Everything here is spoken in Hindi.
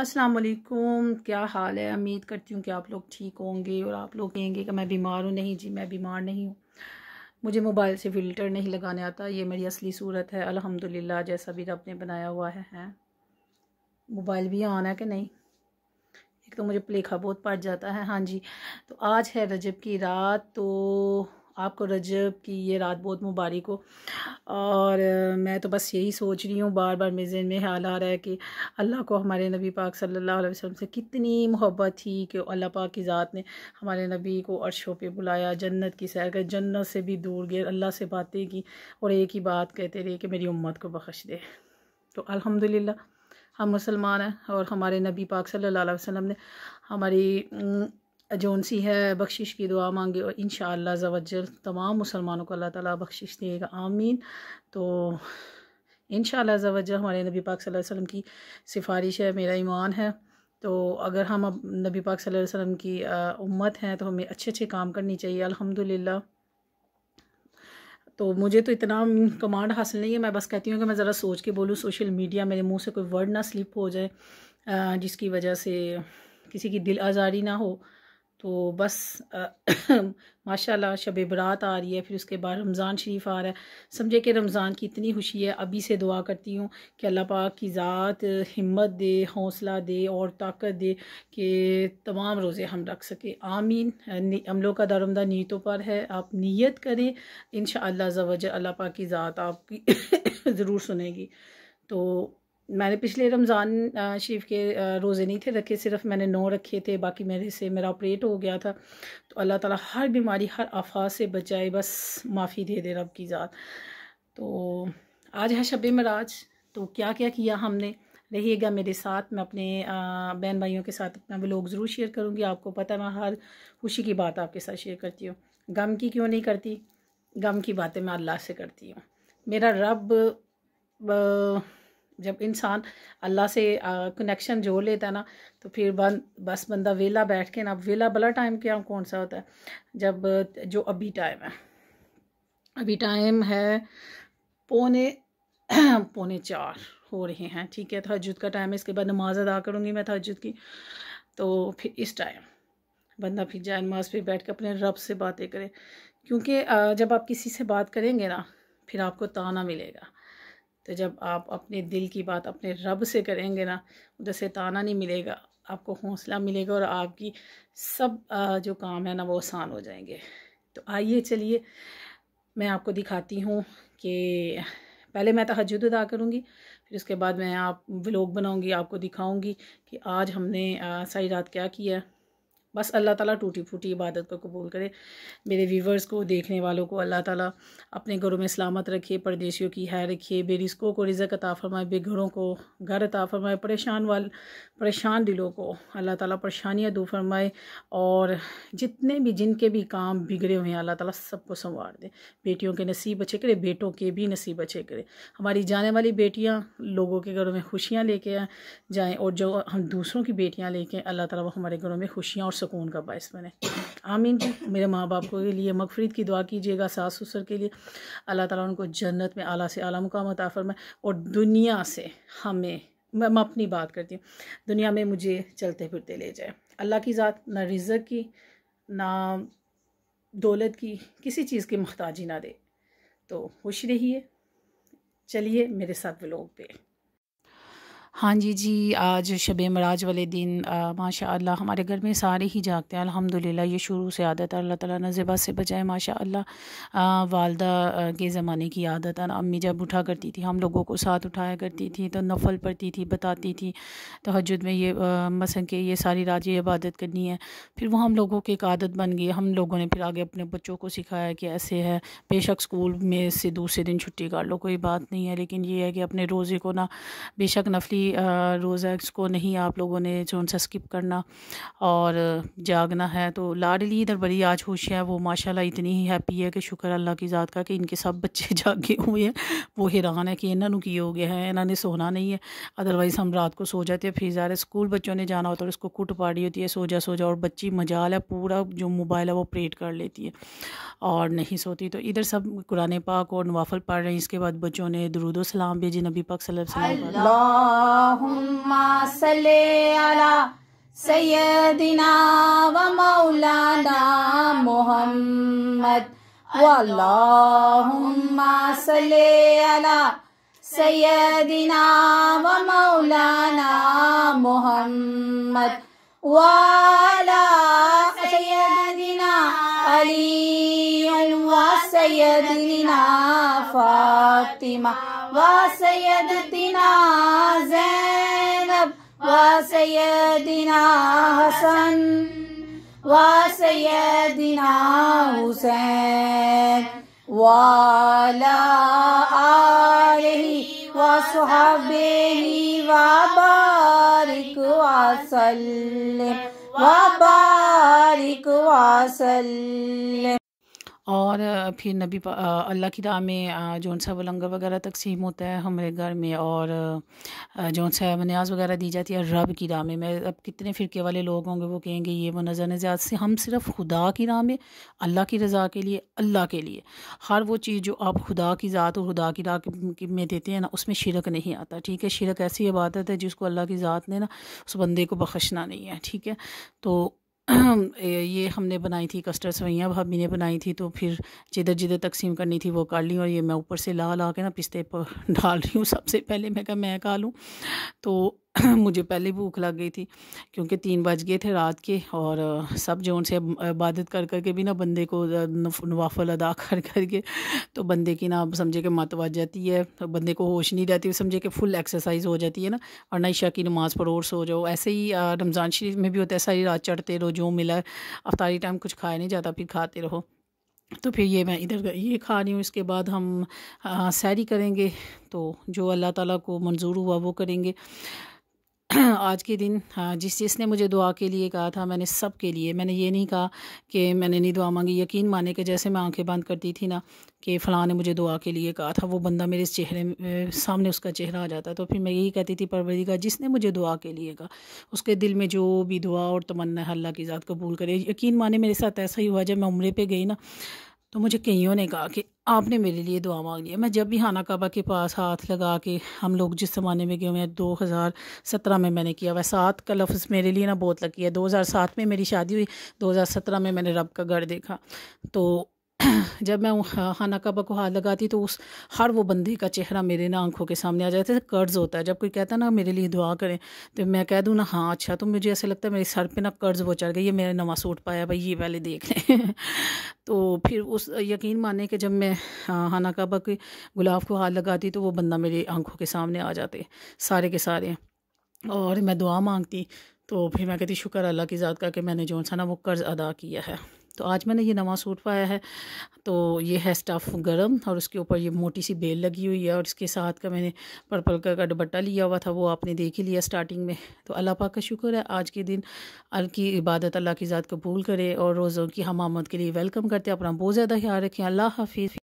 असलम क्या हाल है उम्मीद करती हूँ कि आप लोग ठीक होंगे और आप लोग कहेंगे कि मैं बीमार हूँ नहीं जी मैं बीमार नहीं हूँ मुझे मोबाइल से फ़िल्टर नहीं लगाने आता ये मेरी असली सूरत है अल्हम्दुलिल्लाह जैसा भी रब ने बनाया हुआ है हैं मोबाइल भी ऑन है कि नहीं एक तो मुझे प्लेखा बहुत पड़ जाता है हाँ जी तो आज है रजब की रात तो आपको रजब की ये रात बहुत मुबारक हो और मैं तो बस यही सोच रही हूँ बार बार मेरे जहन में ख्याल आ रहा है कि अल्लाह को हमारे नबी पाक सल्लल्लाहु अलैहि वसल्लम से कितनी मोहब्बत थी कि अल्लाह पाक की ज़ात ने हमारे नबी को अरशों पे बुलाया जन्नत की सैर कर जन्नत से भी दूर गए अल्लाह से बातें की और एक ही बात कहते रहे कि मेरी उम्मत को बख्श दे तो अलहमदिल्ला हम मुसलमान हैं और हमारे नबी पाक सल्लल्लाहु अलैहि वसल्लम ने हमारी जौन सी है बख्शिश की दुआ मांगे और इन शवज्जल तमाम मुसलमानों को अल्लाह ताला बख्शिश देगा आमीन तो इन शवज्जल हमारे नबी पाक सल्लल्लाहु अलैहि वसल्लम की सिफारिश है मेरा ईमान है तो अगर हम अब नबी पाक सल्लल्लाहु अलैहि वसल्लम की उम्मत हैं तो हमें अच्छे अच्छे काम करनी चाहिए अल्हम्दुलिल्लाह तो मुझे तो इतना कमांड हासिल नहीं है मैं बस कहती हूँ कि मैं ज़रा सोच के बोलूँ सोशल मीडिया मेरे मुँह से कोई वर्ड ना स्लिप हो जाए जिसकी वजह से किसी की दिल आज़ारी ना हो तो बस माशाल्लाह शब बरात आ रही है फिर उसके बाद रमज़ान शरीफ आ रहा है समझे कि रमज़ान की इतनी खुशी है अभी से दुआ करती हूँ कि अल्लाह पाक की ज़ात हिम्मत दे हौसला दे और ताकत दे कि तमाम रोज़े हम रख सकें आमीन हम लोग का दारमदा नीतों पर है आप नीयत करें इन शाह अल्लाह पाक की ज़ात आपकी ज़रूर सुनेगी तो मैंने पिछले रमज़ान शरीफ के रोज़े नहीं थे रखे सिर्फ मैंने नौ रखे थे बाकी मेरे से मेरा ऑपरेट हो गया था तो अल्लाह ताला हर बीमारी हर आफात से बचाए बस माफ़ी दे दे रब की ज़ात तो आज है शब मराज तो क्या क्या किया हमने रहिएगा मेरे साथ मैं अपने बहन भाइयों के साथ अपना ब्लॉग ज़रूर शेयर करूँगी आपको पता है मैं हर खुशी की बात आपके साथ शेयर करती हूँ गम की क्यों नहीं करती गम की बातें मैं अल्लाह से करती हूँ मेरा रब जब इंसान अल्लाह से कनेक्शन जोड़ लेता है ना तो फिर बंद बस बंदा वेला बैठ के ना वेला भला टाइम क्या कौन सा होता है जब जो अभी टाइम है अभी टाइम है पौने पौने चार हो रहे हैं ठीक है तहजद का टाइम है इसके बाद नमाज अदा करूँगी मैं तहजद की तो फिर इस टाइम बंदा फिर जाए नमाज पर बैठ के अपने रब से बातें करे क्योंकि जब आप किसी से बात करेंगे ना फिर आपको ताना मिलेगा तो जब आप अपने दिल की बात अपने रब से करेंगे ना उधर से ताना नहीं मिलेगा आपको हौसला मिलेगा और आपकी सब जो काम है ना वो आसान हो जाएंगे तो आइए चलिए मैं आपको दिखाती हूँ कि पहले मैं तहजद अदा करूँगी फिर उसके बाद मैं आप व्लॉग बनाऊँगी आपको दिखाऊँगी कि आज हमने सारी रात क्या किया बस अल्लाह ताला टूटी फूटी इबादत को कबूल करे मेरे व्यूवर्स को देखने वालों को अल्लाह ताला अपने घरों में सलामत रखे परदेशियों की है रखिए बेरिस्कों को रिजक अता फरमाए बेघरों को घर अता फरमाए परेशान वाल परेशान दिलों को अल्लाह ताला परेशानियाँ दूर फरमाए और जितने भी जिनके भी काम बिगड़े हुए हैं अल्लाह ताला सबको संवार दे बेटियों के नसीब अच्छे करे बेटों के भी नसीब अच्छे करे हमारी जाने वाली बेटियाँ लोगों के घरों में खुशियाँ लेके जाएँ और जो हम दूसरों की बेटियाँ लेके अल्लाह ताला वो हमारे घरों में खुशियाँ और सुकून का बायस बने आमीन मेरे माँ बाप के लिए मकफरीद की दुआ कीजिएगा सास ससुर के लिए अल्लाह ताला उनको जन्नत में आला से आला मुकाम अता फरमाए और दुनिया से हमें मैं अपनी बात करती हूँ दुनिया में मुझे चलते फिरते ले जाए अल्लाह की ज़ात ना रिजक की ना दौलत की किसी चीज़ की महताजी ना दे तो खुश रहिए चलिए मेरे साथ व्लॉग पे हाँ जी जी आज शब मराज वाले दिन माशा हमारे घर में सारे ही जागते हैं अल्हम्दुलिल्लाह ये शुरू से आदत है अल्लाह ताला ने से बचाए माशा अल्लाह वालदा के ज़माने की आदत है अम्मी जब उठा करती थी हम लोगों को साथ उठाया करती थी तो नफल पढ़ती थी बताती थी तहजद में ये मसंग के ये सारी राज ये इबादत करनी है फिर वो हम लोगों की एक आदत बन गई हम लोगों ने फिर आगे अपने बच्चों को सिखाया कि ऐसे है बेशक स्कूल में से दूसरे दिन छुट्टी काट लो कोई बात नहीं है लेकिन ये है कि अपने रोज़े को ना बेशक नफली रोज़ा इसको नहीं आप लोगों ने जो उनसे स्किप करना और जागना है तो लाडली इधर बड़ी आज खुश है वो माशाल्लाह इतनी ही हैप्पी है कि शुक्र अल्लाह की ज़ात का कि इनके सब बच्चे जागे हुए हैं वो हैरान है कि इन्हों की हो गया है इन्होंने सोना नहीं है अदरवाइज़ हम रात को सो जाते हैं फिर ज़ाहिर स्कूल बच्चों ने जाना होता है और कुट पाड़ी होती है सो जा सो जा और बच्ची मजाल है पूरा जो मोबाइल है वो परेड कर लेती है और नहीं सोती तो इधर सब कुरान पाक और नवाफल पढ़ रहे हैं इसके बाद बच्चों ने दरुदो सलाम भेजी नबी पाक सल्लल्लाहु अलैहि वसल्लम اللهم صل على سيدنا ومولانا محمد اللهم صل على سيدنا ومولانا محمد وعلى سيدنا علي وسيدنا فاطمه وسيدتنا زينب وسيدنا حسن وسيدنا حسين وعلى آله وصحبه وبارك وسلم وبارك وسلم और फिर नबी अल्लाह की राह में जो सा वो लंगर वगैरह तकसीम होता है हमारे घर में और जो सा मनाज वगैरह दी जाती है रब की राह में मैं अब कितने फ़िरके वाले लोग होंगे वो कहेंगे ये वो नज़र नज़ात से हम सिर्फ खुदा की राह में अल्लाह की रज़ा के लिए अल्लाह के लिए हर वो चीज़ जो आप खुदा की ज़ात और खुदा की राह में देते हैं ना उसमें शिरक नहीं आता ठीक है शिरक ऐसी इबादत है जिसको अल्लाह की ज़ात ने ना उस बंदे को बख्शना नहीं है ठीक है तो ये हमने बनाई थी कस्टर्ड सवैयाँ भाभी ने बनाई थी तो फिर जिधर जिधर तकसीम करनी थी वो कर ली और ये मैं ऊपर से ला ला के ना पिस्ते पर डाल रही हूँ सबसे पहले मैं कहा मैं खा लूँ तो मुझे पहले भूख लग गई थी क्योंकि तीन बज गए थे रात के और सब जो उनसे इबादत कर कर भी ना बंदे को नवाफल अदा कर करके तो बंदे की ना समझे कि मत बज जाती है तो बंदे को होश नहीं रहती समझे कि फुल एक्सरसाइज हो जाती है ना और ना ईशा की नमाज़ पर और सो जाओ ऐसे ही रमज़ान शरीफ में भी होता है सारी रात चढ़ते रहो जो मिला अफ्तारी टाइम कुछ खाया नहीं जाता फिर खाते रहो तो फिर ये मैं इधर ये खा रही हूँ इसके बाद हम सैरी करेंगे तो जो अल्लाह ताला को मंजूर हुआ वो करेंगे आज के दिन हाँ, जिस चीज़ ने मुझे दुआ के लिए कहा था मैंने सब के लिए मैंने ये नहीं कहा कि मैंने नहीं दुआ मांगी यकीन माने कि जैसे मैं आंखें बंद करती थी ना कि फ़लाँ ने मुझे दुआ के लिए कहा था वो बंदा मेरे चेहरे सामने उसका चेहरा आ जाता तो फिर मैं यही कहती थी परवरी का जिसने मुझे दुआ के लिए कहा उसके दिल में जो भी दुआ और तमन्ना अल्लाह की ज़ात कबूल करे यकीन माने मेरे साथ ऐसा ही हुआ जब मैं उम्र पर गई ना तो मुझे कईयों ने कहा कि आपने मेरे लिए दुआ मांग लिया मैं जब भी हाना काबा के पास हाथ लगा के हम लोग जिस ज़माने में गए हुए हैं दो हज़ार सत्रह में मैंने किया वह सात का लफ्ज़ मेरे लिए ना बहुत लकी है दो हज़ार सात में मेरी शादी हुई दो हज़ार सत्रह में मैंने रब का घर देखा तो जब मैं हाँ, खाना कबा को हाथ लगाती तो उस हर वो बंदे का चेहरा मेरे ना आंखों के सामने आ जाता है कर्ज़ होता है जब कोई कहता ना मेरे लिए दुआ करें तो मैं कह दूँ ना हाँ अच्छा तो मुझे ऐसा लगता है मेरे सर पे ना कर्ज़ वो चढ़ गया ये मेरा नवा सूट पाया भाई ये पहले देख लें तो फिर उस यकीन माने कि जब मैं हाँ, खाना कबा के गुलाब को हाथ लगाती तो वो बंदा मेरी आँखों के सामने आ जाते सारे के सारे और मैं दुआ मांगती तो फिर मैं कहती शुक्र अल्लाह की ज़ात का कि मैंने जो सा ना वो कर्ज़ अदा किया है तो आज मैंने ये नवा सूट पाया है तो ये है स्टफ़ गरम और उसके ऊपर ये मोटी सी बेल लगी हुई है और इसके साथ का मैंने पर्पल कलर का दुपट्टा लिया हुआ था वो आपने देख ही लिया स्टार्टिंग में तो अल्लाह पाक का शुक्र है आज के दिन अल की इबादत अल्लाह की ज़ात कबूल करे और रोज़ों की हमामत के लिए वेलकम करते हैं अपना बहुत ज़्यादा ख्याल रखें अल्लाह हाफिज़